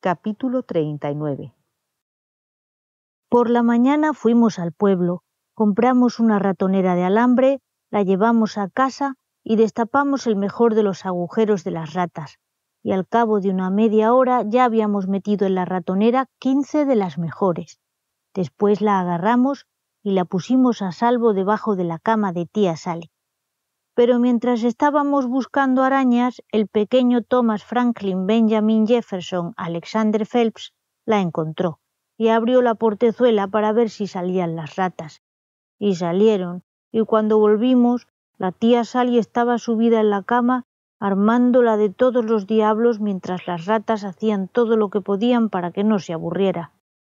Capítulo 39 Por la mañana fuimos al pueblo, compramos una ratonera de alambre, la llevamos a casa y destapamos el mejor de los agujeros de las ratas, y al cabo de una media hora ya habíamos metido en la ratonera quince de las mejores. Después la agarramos y la pusimos a salvo debajo de la cama de tía Sally pero mientras estábamos buscando arañas, el pequeño Thomas Franklin Benjamin Jefferson Alexander Phelps la encontró y abrió la portezuela para ver si salían las ratas. Y salieron, y cuando volvimos, la tía Sally estaba subida en la cama, armándola de todos los diablos mientras las ratas hacían todo lo que podían para que no se aburriera.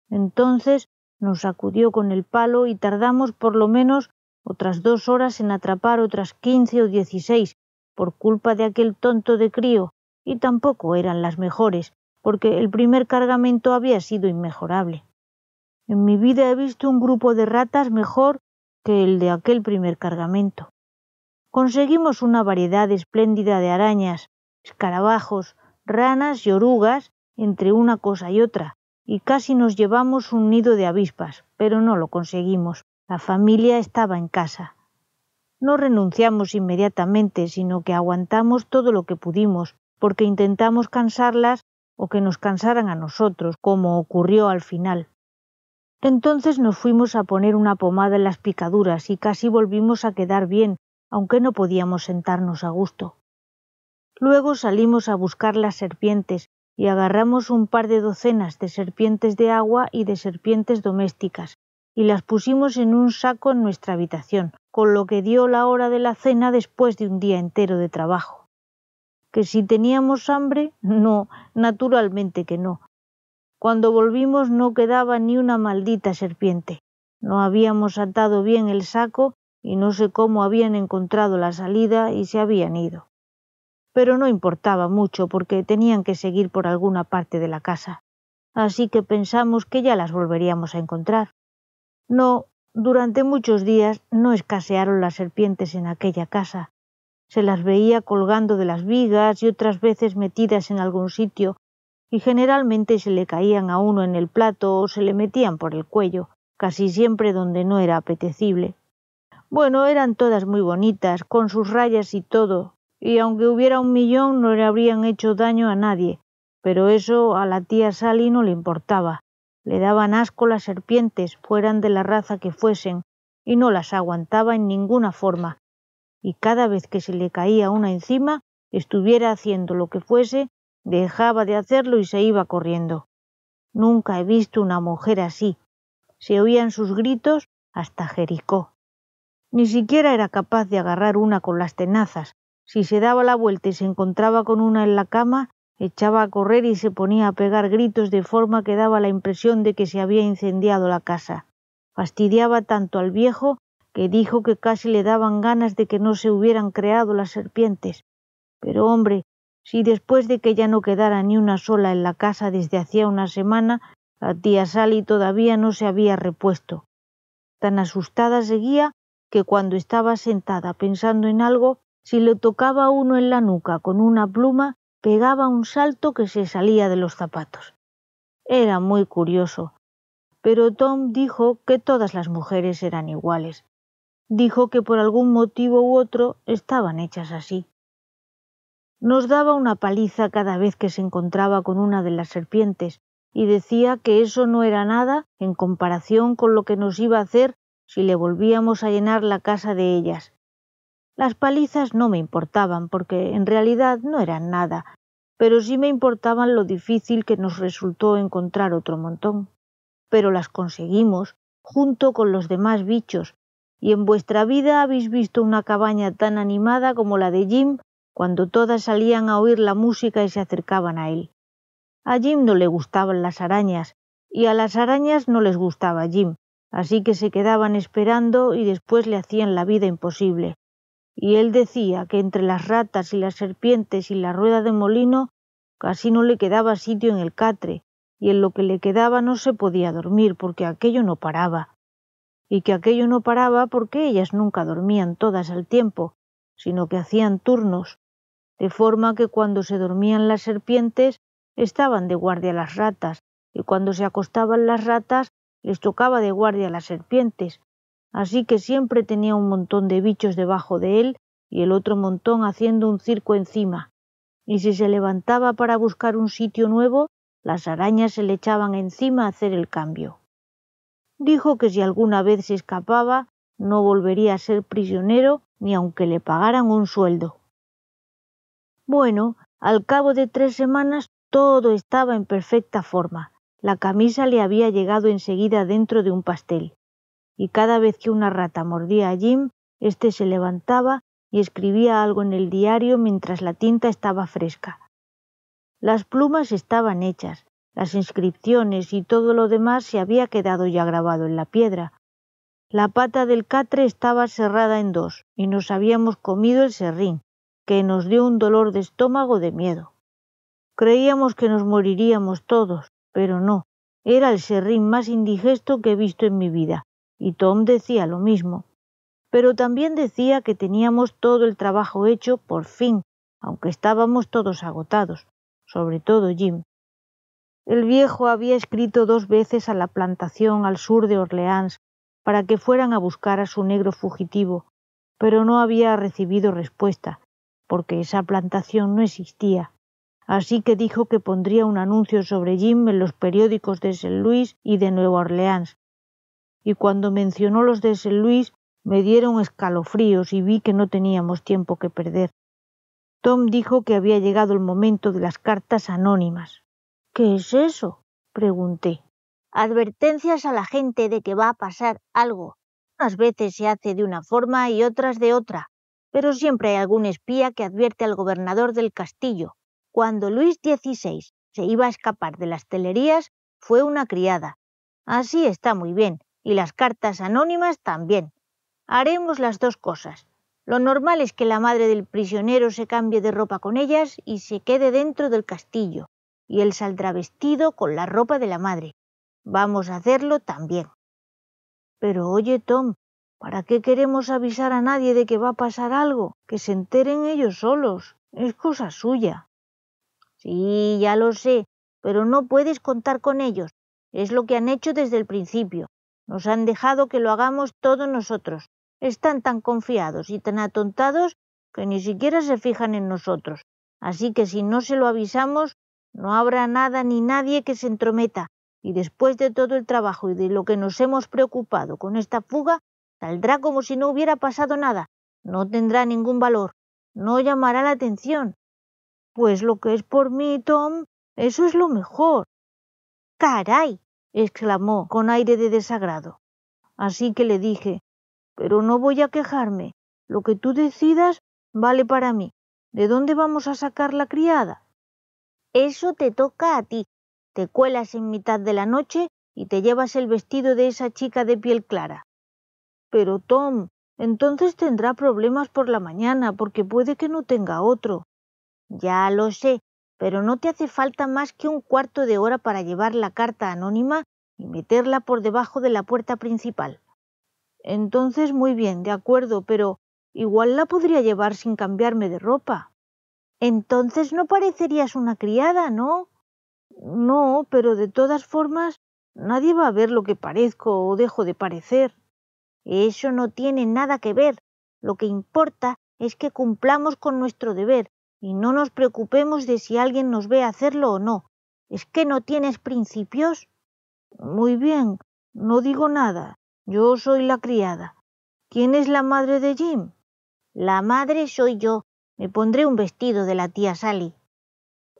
Entonces nos sacudió con el palo y tardamos por lo menos otras dos horas en atrapar otras quince o dieciséis por culpa de aquel tonto de crío, y tampoco eran las mejores, porque el primer cargamento había sido inmejorable. En mi vida he visto un grupo de ratas mejor que el de aquel primer cargamento. Conseguimos una variedad espléndida de arañas, escarabajos, ranas y orugas entre una cosa y otra, y casi nos llevamos un nido de avispas, pero no lo conseguimos. La familia estaba en casa. No renunciamos inmediatamente, sino que aguantamos todo lo que pudimos, porque intentamos cansarlas o que nos cansaran a nosotros, como ocurrió al final. Entonces nos fuimos a poner una pomada en las picaduras y casi volvimos a quedar bien, aunque no podíamos sentarnos a gusto. Luego salimos a buscar las serpientes y agarramos un par de docenas de serpientes de agua y de serpientes domésticas, y las pusimos en un saco en nuestra habitación, con lo que dio la hora de la cena después de un día entero de trabajo. Que si teníamos hambre, no, naturalmente que no. Cuando volvimos no quedaba ni una maldita serpiente. No habíamos atado bien el saco y no sé cómo habían encontrado la salida y se habían ido. Pero no importaba mucho porque tenían que seguir por alguna parte de la casa. Así que pensamos que ya las volveríamos a encontrar. No, durante muchos días no escasearon las serpientes en aquella casa. Se las veía colgando de las vigas y otras veces metidas en algún sitio, y generalmente se le caían a uno en el plato o se le metían por el cuello, casi siempre donde no era apetecible. Bueno, eran todas muy bonitas, con sus rayas y todo, y aunque hubiera un millón no le habrían hecho daño a nadie, pero eso a la tía Sally no le importaba. Le daban asco las serpientes, fueran de la raza que fuesen, y no las aguantaba en ninguna forma, y cada vez que se le caía una encima, estuviera haciendo lo que fuese, dejaba de hacerlo y se iba corriendo. Nunca he visto una mujer así. Se oían sus gritos hasta Jericó. Ni siquiera era capaz de agarrar una con las tenazas. Si se daba la vuelta y se encontraba con una en la cama, echaba a correr y se ponía a pegar gritos de forma que daba la impresión de que se había incendiado la casa. Fastidiaba tanto al viejo que dijo que casi le daban ganas de que no se hubieran creado las serpientes. Pero hombre, si después de que ya no quedara ni una sola en la casa desde hacía una semana, la tía Sally todavía no se había repuesto. Tan asustada seguía que cuando estaba sentada pensando en algo, si le tocaba uno en la nuca con una pluma, pegaba un salto que se salía de los zapatos. Era muy curioso, pero Tom dijo que todas las mujeres eran iguales. Dijo que por algún motivo u otro estaban hechas así. Nos daba una paliza cada vez que se encontraba con una de las serpientes, y decía que eso no era nada en comparación con lo que nos iba a hacer si le volvíamos a llenar la casa de ellas. Las palizas no me importaban porque en realidad no eran nada, pero sí me importaban lo difícil que nos resultó encontrar otro montón. Pero las conseguimos junto con los demás bichos, y en vuestra vida habéis visto una cabaña tan animada como la de Jim cuando todas salían a oír la música y se acercaban a él. A Jim no le gustaban las arañas, y a las arañas no les gustaba Jim, así que se quedaban esperando y después le hacían la vida imposible y él decía que entre las ratas y las serpientes y la rueda de molino casi no le quedaba sitio en el catre, y en lo que le quedaba no se podía dormir porque aquello no paraba, y que aquello no paraba porque ellas nunca dormían todas al tiempo, sino que hacían turnos, de forma que cuando se dormían las serpientes estaban de guardia las ratas, y cuando se acostaban las ratas les tocaba de guardia las serpientes, así que siempre tenía un montón de bichos debajo de él y el otro montón haciendo un circo encima, y si se levantaba para buscar un sitio nuevo, las arañas se le echaban encima a hacer el cambio. Dijo que si alguna vez se escapaba, no volvería a ser prisionero ni aunque le pagaran un sueldo. Bueno, al cabo de tres semanas todo estaba en perfecta forma. La camisa le había llegado enseguida dentro de un pastel y cada vez que una rata mordía a Jim, éste se levantaba y escribía algo en el diario mientras la tinta estaba fresca. Las plumas estaban hechas, las inscripciones y todo lo demás se había quedado ya grabado en la piedra. La pata del catre estaba cerrada en dos y nos habíamos comido el serrín, que nos dio un dolor de estómago de miedo. Creíamos que nos moriríamos todos, pero no, era el serrín más indigesto que he visto en mi vida, y Tom decía lo mismo. Pero también decía que teníamos todo el trabajo hecho por fin, aunque estábamos todos agotados, sobre todo Jim. El viejo había escrito dos veces a la plantación al sur de Orleans para que fueran a buscar a su negro fugitivo, pero no había recibido respuesta, porque esa plantación no existía. Así que dijo que pondría un anuncio sobre Jim en los periódicos de St. Louis y de Nueva Orleans, y cuando mencionó los de San Luis me dieron escalofríos y vi que no teníamos tiempo que perder. Tom dijo que había llegado el momento de las cartas anónimas. ¿Qué es eso? pregunté. Advertencias a la gente de que va a pasar algo. Unas veces se hace de una forma y otras de otra, pero siempre hay algún espía que advierte al gobernador del castillo. Cuando Luis XVI se iba a escapar de las telerías, fue una criada. Así está muy bien, y las cartas anónimas también. Haremos las dos cosas. Lo normal es que la madre del prisionero se cambie de ropa con ellas y se quede dentro del castillo, y él saldrá vestido con la ropa de la madre. Vamos a hacerlo también. Pero oye, Tom, ¿para qué queremos avisar a nadie de que va a pasar algo? Que se enteren ellos solos. Es cosa suya. Sí, ya lo sé, pero no puedes contar con ellos. Es lo que han hecho desde el principio. Nos han dejado que lo hagamos todos nosotros. Están tan confiados y tan atontados que ni siquiera se fijan en nosotros. Así que si no se lo avisamos, no habrá nada ni nadie que se entrometa. Y después de todo el trabajo y de lo que nos hemos preocupado con esta fuga, saldrá como si no hubiera pasado nada. No tendrá ningún valor. No llamará la atención. Pues lo que es por mí, Tom, eso es lo mejor. Caray, exclamó con aire de desagrado. Así que le dije Pero no voy a quejarme. Lo que tú decidas vale para mí. ¿De dónde vamos a sacar la criada? Eso te toca a ti. Te cuelas en mitad de la noche y te llevas el vestido de esa chica de piel clara. Pero Tom, entonces tendrá problemas por la mañana porque puede que no tenga otro. Ya lo sé, pero no te hace falta más que un cuarto de hora para llevar la carta anónima y meterla por debajo de la puerta principal. Entonces, muy bien, de acuerdo, pero igual la podría llevar sin cambiarme de ropa. Entonces no parecerías una criada, ¿no? No, pero de todas formas nadie va a ver lo que parezco o dejo de parecer. Eso no tiene nada que ver. Lo que importa es que cumplamos con nuestro deber y no nos preocupemos de si alguien nos ve hacerlo o no. ¿Es que no tienes principios? Muy bien, no digo nada. Yo soy la criada. ¿Quién es la madre de Jim? La madre soy yo. Me pondré un vestido de la tía Sally.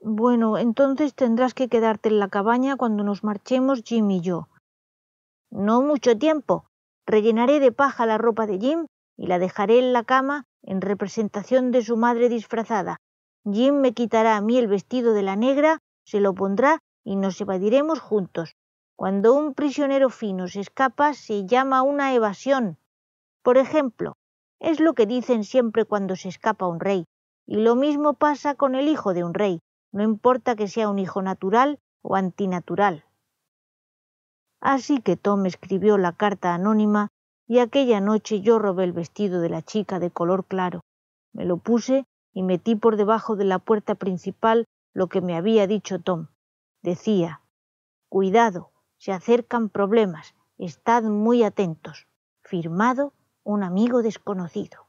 Bueno, entonces tendrás que quedarte en la cabaña cuando nos marchemos Jim y yo. No mucho tiempo. Rellenaré de paja la ropa de Jim y la dejaré en la cama en representación de su madre disfrazada, Jim me quitará a mí el vestido de la negra, se lo pondrá y nos evadiremos juntos. Cuando un prisionero fino se escapa se llama una evasión. Por ejemplo, es lo que dicen siempre cuando se escapa un rey. Y lo mismo pasa con el hijo de un rey, no importa que sea un hijo natural o antinatural. Así que Tom escribió la carta anónima y aquella noche yo robé el vestido de la chica de color claro. Me lo puse y metí por debajo de la puerta principal lo que me había dicho Tom. Decía Cuidado, se acercan problemas, estad muy atentos. Firmado un amigo desconocido.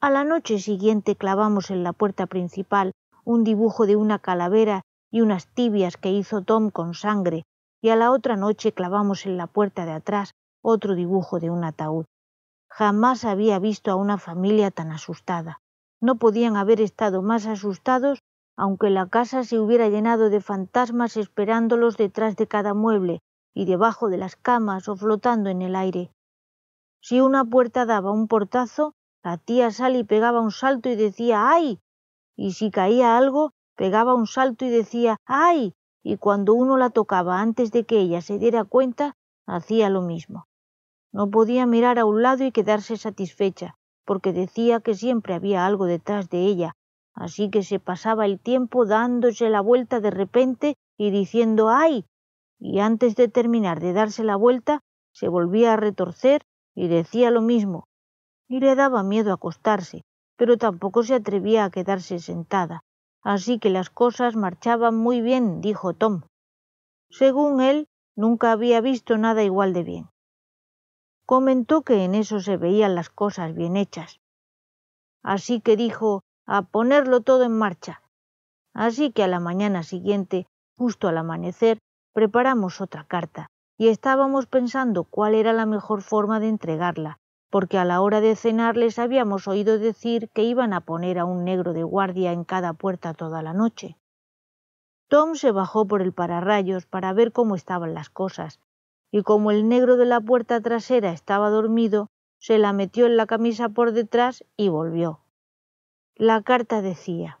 A la noche siguiente clavamos en la puerta principal un dibujo de una calavera y unas tibias que hizo Tom con sangre, y a la otra noche clavamos en la puerta de atrás otro dibujo de un ataúd. Jamás había visto a una familia tan asustada. No podían haber estado más asustados, aunque la casa se hubiera llenado de fantasmas esperándolos detrás de cada mueble y debajo de las camas o flotando en el aire. Si una puerta daba un portazo, la tía Sally pegaba un salto y decía ¡ay! Y si caía algo, pegaba un salto y decía ¡ay! Y cuando uno la tocaba antes de que ella se diera cuenta, hacía lo mismo. No podía mirar a un lado y quedarse satisfecha porque decía que siempre había algo detrás de ella, así que se pasaba el tiempo dándose la vuelta de repente y diciendo ¡ay! y antes de terminar de darse la vuelta se volvía a retorcer y decía lo mismo. Y le daba miedo acostarse, pero tampoco se atrevía a quedarse sentada. Así que las cosas marchaban muy bien, dijo Tom. Según él, nunca había visto nada igual de bien comentó que en eso se veían las cosas bien hechas. Así que dijo a ponerlo todo en marcha. Así que a la mañana siguiente, justo al amanecer, preparamos otra carta y estábamos pensando cuál era la mejor forma de entregarla, porque a la hora de cenar les habíamos oído decir que iban a poner a un negro de guardia en cada puerta toda la noche. Tom se bajó por el pararrayos para ver cómo estaban las cosas, y como el negro de la puerta trasera estaba dormido, se la metió en la camisa por detrás y volvió. La carta decía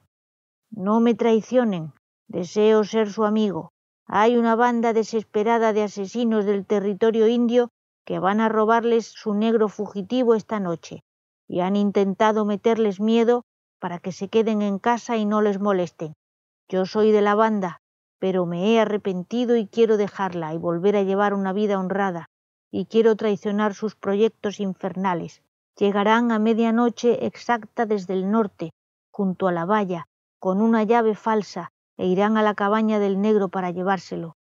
No me traicionen, deseo ser su amigo. Hay una banda desesperada de asesinos del territorio indio que van a robarles su negro fugitivo esta noche, y han intentado meterles miedo para que se queden en casa y no les molesten. Yo soy de la banda, pero me he arrepentido y quiero dejarla y volver a llevar una vida honrada, y quiero traicionar sus proyectos infernales. Llegarán a medianoche exacta desde el norte, junto a la valla, con una llave falsa, e irán a la cabaña del negro para llevárselo.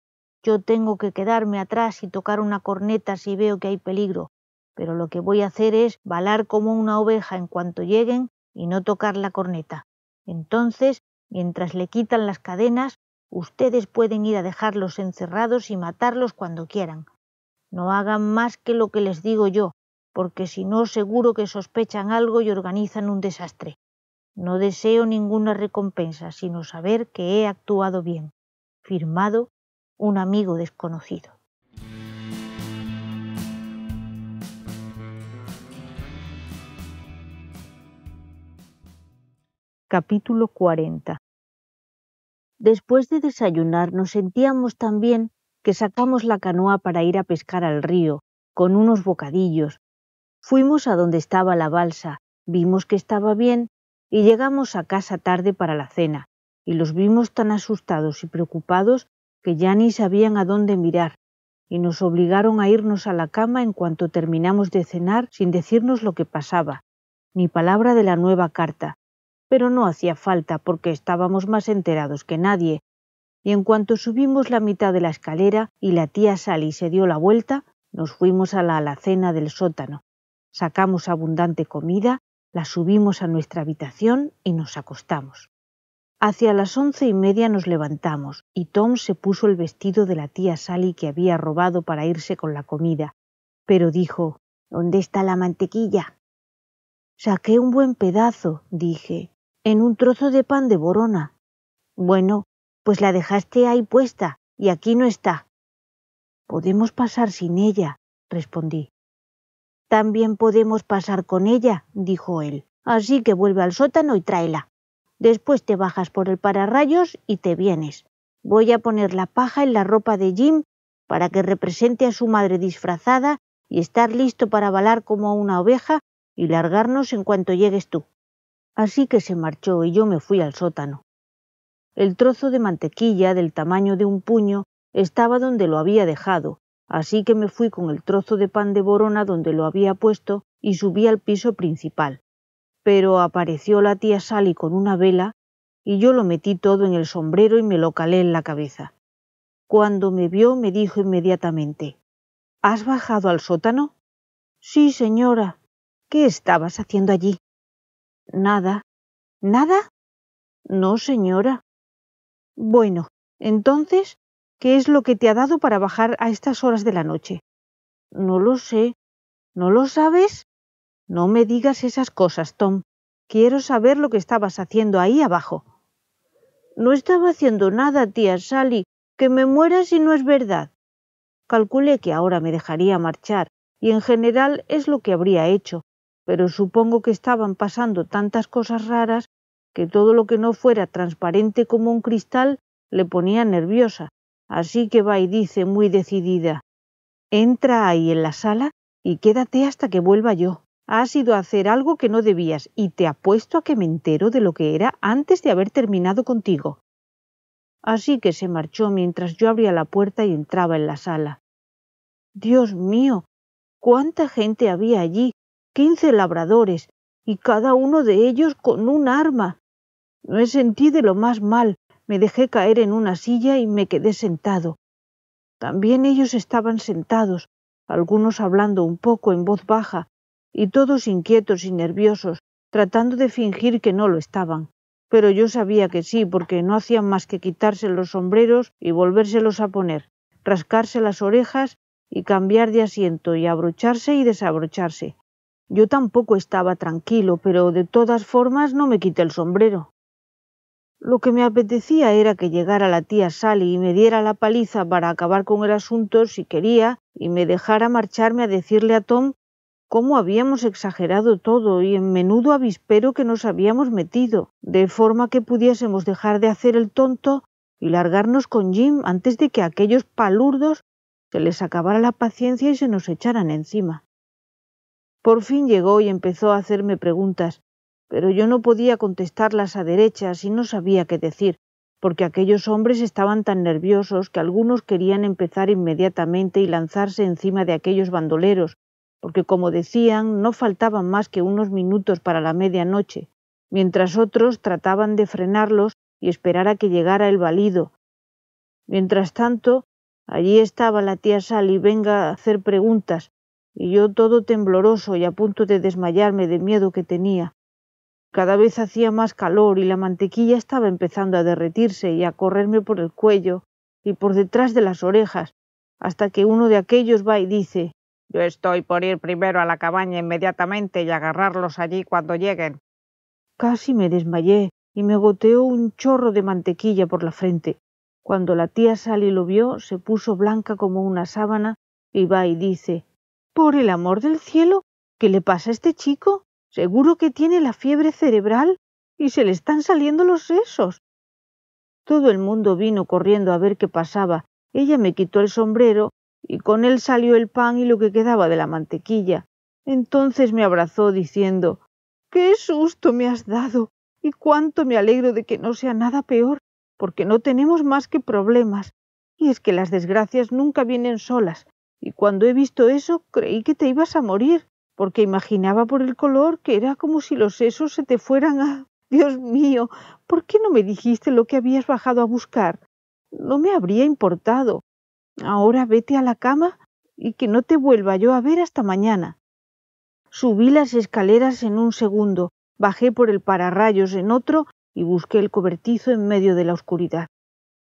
Yo tengo que quedarme atrás y tocar una corneta si veo que hay peligro, pero lo que voy a hacer es balar como una oveja en cuanto lleguen y no tocar la corneta. Entonces, mientras le quitan las cadenas, Ustedes pueden ir a dejarlos encerrados y matarlos cuando quieran. No hagan más que lo que les digo yo, porque si no seguro que sospechan algo y organizan un desastre. No deseo ninguna recompensa, sino saber que he actuado bien. Firmado un amigo desconocido. Capítulo Después de desayunar nos sentíamos tan bien que sacamos la canoa para ir a pescar al río, con unos bocadillos. Fuimos a donde estaba la balsa, vimos que estaba bien y llegamos a casa tarde para la cena, y los vimos tan asustados y preocupados que ya ni sabían a dónde mirar, y nos obligaron a irnos a la cama en cuanto terminamos de cenar sin decirnos lo que pasaba, ni palabra de la nueva carta, pero no hacía falta porque estábamos más enterados que nadie, y en cuanto subimos la mitad de la escalera y la tía Sally se dio la vuelta, nos fuimos a la alacena del sótano. Sacamos abundante comida, la subimos a nuestra habitación y nos acostamos. Hacia las once y media nos levantamos y Tom se puso el vestido de la tía Sally que había robado para irse con la comida, pero dijo dónde está la mantequilla saqué un buen pedazo dije en un trozo de pan de borona. Bueno, pues la dejaste ahí puesta y aquí no está. Podemos pasar sin ella, respondí. También podemos pasar con ella, dijo él. Así que vuelve al sótano y tráela. Después te bajas por el pararrayos y te vienes. Voy a poner la paja en la ropa de Jim para que represente a su madre disfrazada y estar listo para balar como una oveja y largarnos en cuanto llegues tú. Así que se marchó y yo me fui al sótano. El trozo de mantequilla del tamaño de un puño estaba donde lo había dejado, así que me fui con el trozo de pan de borona donde lo había puesto y subí al piso principal. Pero apareció la tía Sally con una vela y yo lo metí todo en el sombrero y me lo calé en la cabeza. Cuando me vio me dijo inmediatamente ¿Has bajado al sótano? Sí, señora. ¿Qué estabas haciendo allí? Nada. ¿Nada? No, señora. Bueno, entonces, ¿qué es lo que te ha dado para bajar a estas horas de la noche? No lo sé. ¿No lo sabes? No me digas esas cosas, Tom. Quiero saber lo que estabas haciendo ahí abajo. No estaba haciendo nada, tía Sally. Que me muera si no es verdad. Calculé que ahora me dejaría marchar, y en general es lo que habría hecho, pero supongo que estaban pasando tantas cosas raras que todo lo que no fuera transparente como un cristal le ponía nerviosa. Así que va y dice muy decidida Entra ahí en la sala y quédate hasta que vuelva yo. Has ido a hacer algo que no debías y te apuesto a que me entero de lo que era antes de haber terminado contigo. Así que se marchó mientras yo abría la puerta y entraba en la sala. Dios mío, cuánta gente había allí, quince labradores, y cada uno de ellos con un arma. No sentí de lo más mal, me dejé caer en una silla y me quedé sentado. También ellos estaban sentados, algunos hablando un poco en voz baja, y todos inquietos y nerviosos, tratando de fingir que no lo estaban. Pero yo sabía que sí, porque no hacían más que quitarse los sombreros y volvérselos a poner, rascarse las orejas y cambiar de asiento y abrocharse y desabrocharse. Yo tampoco estaba tranquilo, pero de todas formas no me quité el sombrero. Lo que me apetecía era que llegara la tía Sally y me diera la paliza para acabar con el asunto si quería y me dejara marcharme a decirle a Tom cómo habíamos exagerado todo y en menudo avispero que nos habíamos metido, de forma que pudiésemos dejar de hacer el tonto y largarnos con Jim antes de que aquellos palurdos se les acabara la paciencia y se nos echaran encima. Por fin llegó y empezó a hacerme preguntas, pero yo no podía contestarlas a derechas y no sabía qué decir, porque aquellos hombres estaban tan nerviosos que algunos querían empezar inmediatamente y lanzarse encima de aquellos bandoleros, porque como decían, no faltaban más que unos minutos para la medianoche, mientras otros trataban de frenarlos y esperar a que llegara el valido. Mientras tanto, allí estaba la tía Sally venga a hacer preguntas, y yo todo tembloroso y a punto de desmayarme de miedo que tenía. Cada vez hacía más calor y la mantequilla estaba empezando a derretirse y a correrme por el cuello y por detrás de las orejas, hasta que uno de aquellos va y dice Yo estoy por ir primero a la cabaña inmediatamente y agarrarlos allí cuando lleguen. Casi me desmayé y me goteó un chorro de mantequilla por la frente. Cuando la tía Sally lo vio, se puso blanca como una sábana y va y dice por el amor del cielo, ¿qué le pasa a este chico? Seguro que tiene la fiebre cerebral y se le están saliendo los sesos. Todo el mundo vino corriendo a ver qué pasaba. Ella me quitó el sombrero y con él salió el pan y lo que quedaba de la mantequilla. Entonces me abrazó diciendo Qué susto me has dado y cuánto me alegro de que no sea nada peor, porque no tenemos más que problemas. Y es que las desgracias nunca vienen solas, y cuando he visto eso creí que te ibas a morir, porque imaginaba por el color que era como si los sesos se te fueran a... Dios mío, ¿por qué no me dijiste lo que habías bajado a buscar? No me habría importado. Ahora vete a la cama y que no te vuelva yo a ver hasta mañana. Subí las escaleras en un segundo, bajé por el pararrayos en otro y busqué el cobertizo en medio de la oscuridad.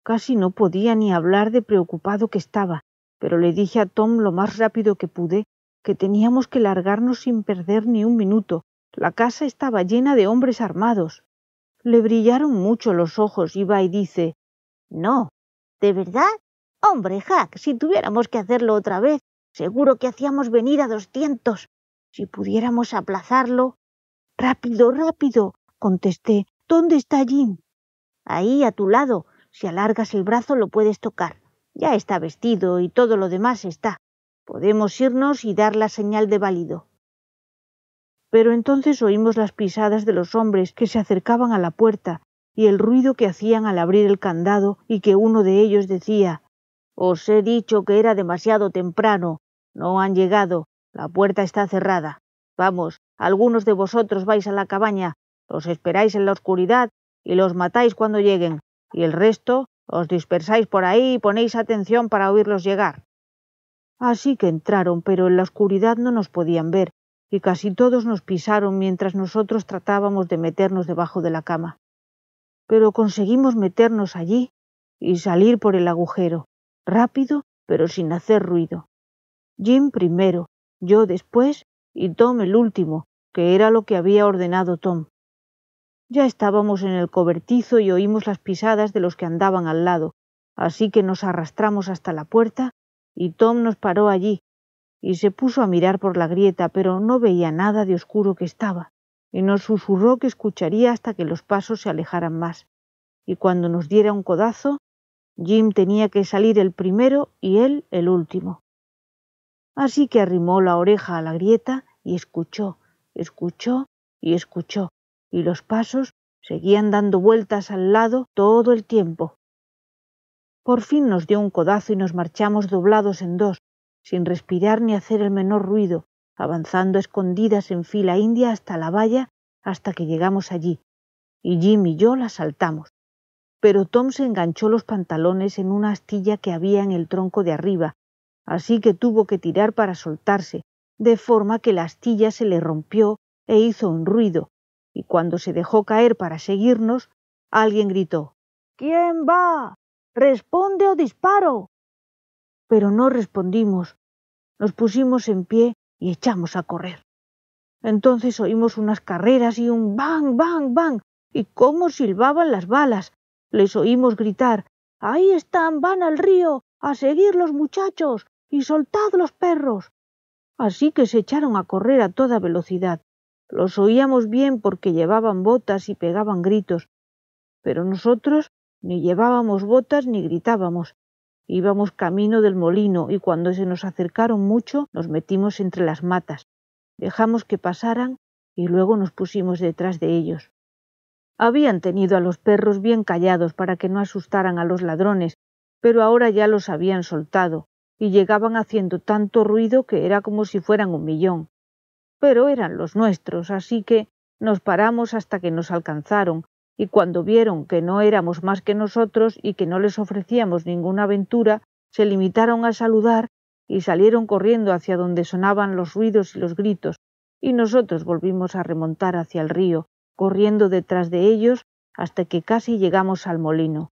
Casi no podía ni hablar de preocupado que estaba pero le dije a Tom lo más rápido que pude que teníamos que largarnos sin perder ni un minuto. La casa estaba llena de hombres armados. Le brillaron mucho los ojos y va y dice No. ¿De verdad? Hombre, Jack, si tuviéramos que hacerlo otra vez, seguro que hacíamos venir a doscientos. Si pudiéramos aplazarlo. Rápido, rápido, contesté. ¿Dónde está Jim? Ahí, a tu lado. Si alargas el brazo lo puedes tocar. Ya está vestido y todo lo demás está. Podemos irnos y dar la señal de válido. Pero entonces oímos las pisadas de los hombres que se acercaban a la puerta y el ruido que hacían al abrir el candado y que uno de ellos decía Os he dicho que era demasiado temprano. No han llegado. La puerta está cerrada. Vamos, algunos de vosotros vais a la cabaña, los esperáis en la oscuridad y los matáis cuando lleguen, y el resto os dispersáis por ahí y ponéis atención para oírlos llegar. Así que entraron, pero en la oscuridad no nos podían ver, y casi todos nos pisaron mientras nosotros tratábamos de meternos debajo de la cama. Pero conseguimos meternos allí y salir por el agujero, rápido, pero sin hacer ruido. Jim primero, yo después y Tom el último, que era lo que había ordenado Tom. Ya estábamos en el cobertizo y oímos las pisadas de los que andaban al lado, así que nos arrastramos hasta la puerta y Tom nos paró allí y se puso a mirar por la grieta, pero no veía nada de oscuro que estaba, y nos susurró que escucharía hasta que los pasos se alejaran más, y cuando nos diera un codazo, Jim tenía que salir el primero y él el último. Así que arrimó la oreja a la grieta y escuchó, escuchó y escuchó, y los pasos seguían dando vueltas al lado todo el tiempo. Por fin nos dio un codazo y nos marchamos doblados en dos, sin respirar ni hacer el menor ruido, avanzando escondidas en fila india hasta la valla hasta que llegamos allí, y Jim y yo la saltamos. Pero Tom se enganchó los pantalones en una astilla que había en el tronco de arriba, así que tuvo que tirar para soltarse, de forma que la astilla se le rompió e hizo un ruido, y cuando se dejó caer para seguirnos, alguien gritó ¿Quién va? Responde o disparo. Pero no respondimos. Nos pusimos en pie y echamos a correr. Entonces oímos unas carreras y un bang, bang, bang, y cómo silbaban las balas. Les oímos gritar Ahí están, van al río, a seguir los muchachos, y soltad los perros. Así que se echaron a correr a toda velocidad. Los oíamos bien porque llevaban botas y pegaban gritos, pero nosotros ni llevábamos botas ni gritábamos. Íbamos camino del molino y cuando se nos acercaron mucho nos metimos entre las matas. Dejamos que pasaran y luego nos pusimos detrás de ellos. Habían tenido a los perros bien callados para que no asustaran a los ladrones, pero ahora ya los habían soltado y llegaban haciendo tanto ruido que era como si fueran un millón pero eran los nuestros, así que nos paramos hasta que nos alcanzaron, y cuando vieron que no éramos más que nosotros y que no les ofrecíamos ninguna aventura, se limitaron a saludar y salieron corriendo hacia donde sonaban los ruidos y los gritos, y nosotros volvimos a remontar hacia el río, corriendo detrás de ellos hasta que casi llegamos al molino.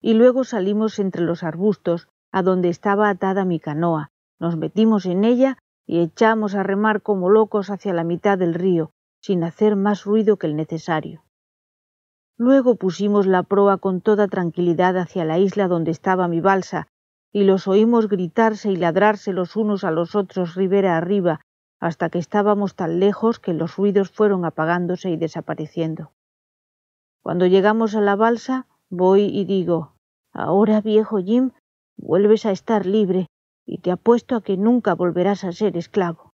Y luego salimos entre los arbustos, a donde estaba atada mi canoa, nos metimos en ella y echamos a remar como locos hacia la mitad del río, sin hacer más ruido que el necesario. Luego pusimos la proa con toda tranquilidad hacia la isla donde estaba mi balsa, y los oímos gritarse y ladrarse los unos a los otros ribera arriba, hasta que estábamos tan lejos que los ruidos fueron apagándose y desapareciendo. Cuando llegamos a la balsa, voy y digo Ahora, viejo Jim, vuelves a estar libre, y te apuesto a que nunca volverás a ser esclavo.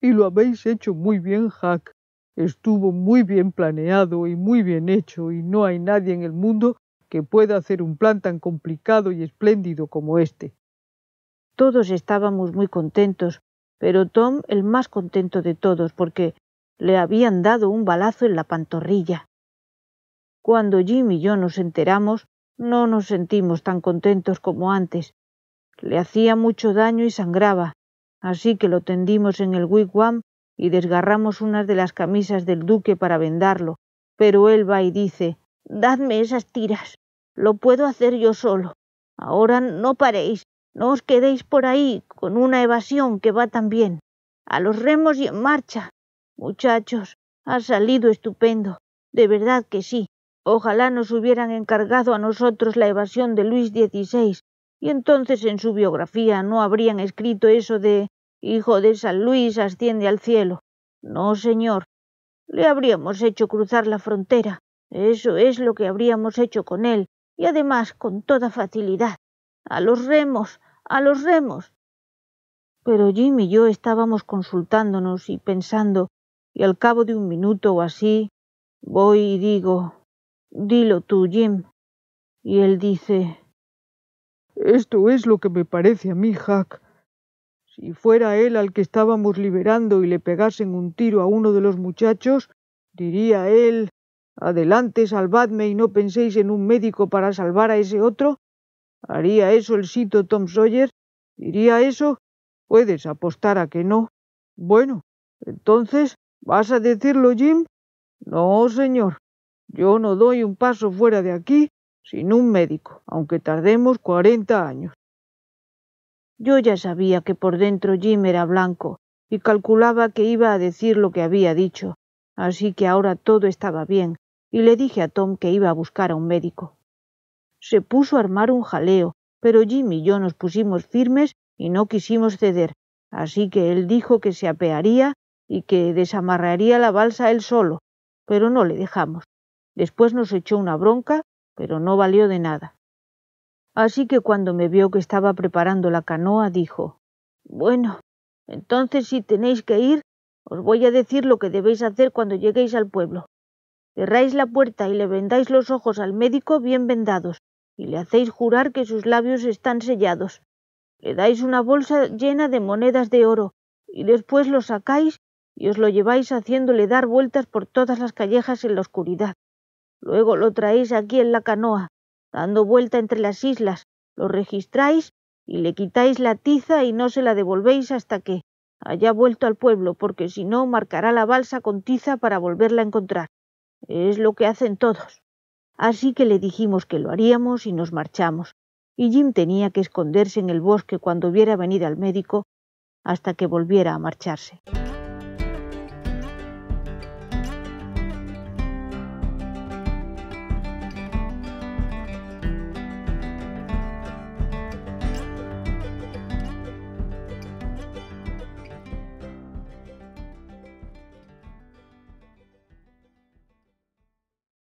Y lo habéis hecho muy bien, Jack. Estuvo muy bien planeado y muy bien hecho, y no hay nadie en el mundo que pueda hacer un plan tan complicado y espléndido como este. Todos estábamos muy contentos, pero Tom el más contento de todos, porque le habían dado un balazo en la pantorrilla. Cuando Jim y yo nos enteramos, no nos sentimos tan contentos como antes, le hacía mucho daño y sangraba, así que lo tendimos en el wigwam y desgarramos unas de las camisas del duque para vendarlo, pero él va y dice Dadme esas tiras. Lo puedo hacer yo solo. Ahora no paréis, no os quedéis por ahí con una evasión que va tan bien. A los remos y en marcha. Muchachos, ha salido estupendo. De verdad que sí. Ojalá nos hubieran encargado a nosotros la evasión de Luis XVI, y entonces en su biografía no habrían escrito eso de Hijo de San Luis asciende al cielo. No, señor. Le habríamos hecho cruzar la frontera. Eso es lo que habríamos hecho con él, y además con toda facilidad. A los remos, a los remos. Pero Jim y yo estábamos consultándonos y pensando, y al cabo de un minuto o así, voy y digo, dilo tú, Jim. Y él dice, esto es lo que me parece a mí, Jack. Si fuera él al que estábamos liberando y le pegasen un tiro a uno de los muchachos, diría él Adelante, salvadme y no penséis en un médico para salvar a ese otro. ¿Haría eso el sito Tom Sawyer? ¿Diría eso? Puedes apostar a que no. Bueno, entonces, ¿vas a decirlo, Jim? No, señor. Yo no doy un paso fuera de aquí sin un médico, aunque tardemos cuarenta años. Yo ya sabía que por dentro Jim era blanco y calculaba que iba a decir lo que había dicho, así que ahora todo estaba bien y le dije a Tom que iba a buscar a un médico. Se puso a armar un jaleo, pero Jim y yo nos pusimos firmes y no quisimos ceder, así que él dijo que se apearía y que desamarraría la balsa él solo, pero no le dejamos. Después nos echó una bronca pero no valió de nada. Así que cuando me vio que estaba preparando la canoa, dijo Bueno, entonces si tenéis que ir, os voy a decir lo que debéis hacer cuando lleguéis al pueblo. Cerráis la puerta y le vendáis los ojos al médico bien vendados, y le hacéis jurar que sus labios están sellados. Le dais una bolsa llena de monedas de oro, y después lo sacáis y os lo lleváis haciéndole dar vueltas por todas las callejas en la oscuridad, Luego lo traéis aquí en la canoa, dando vuelta entre las islas, lo registráis y le quitáis la tiza y no se la devolvéis hasta que haya vuelto al pueblo, porque si no marcará la balsa con tiza para volverla a encontrar. Es lo que hacen todos. Así que le dijimos que lo haríamos y nos marchamos, y Jim tenía que esconderse en el bosque cuando hubiera venido al médico hasta que volviera a marcharse.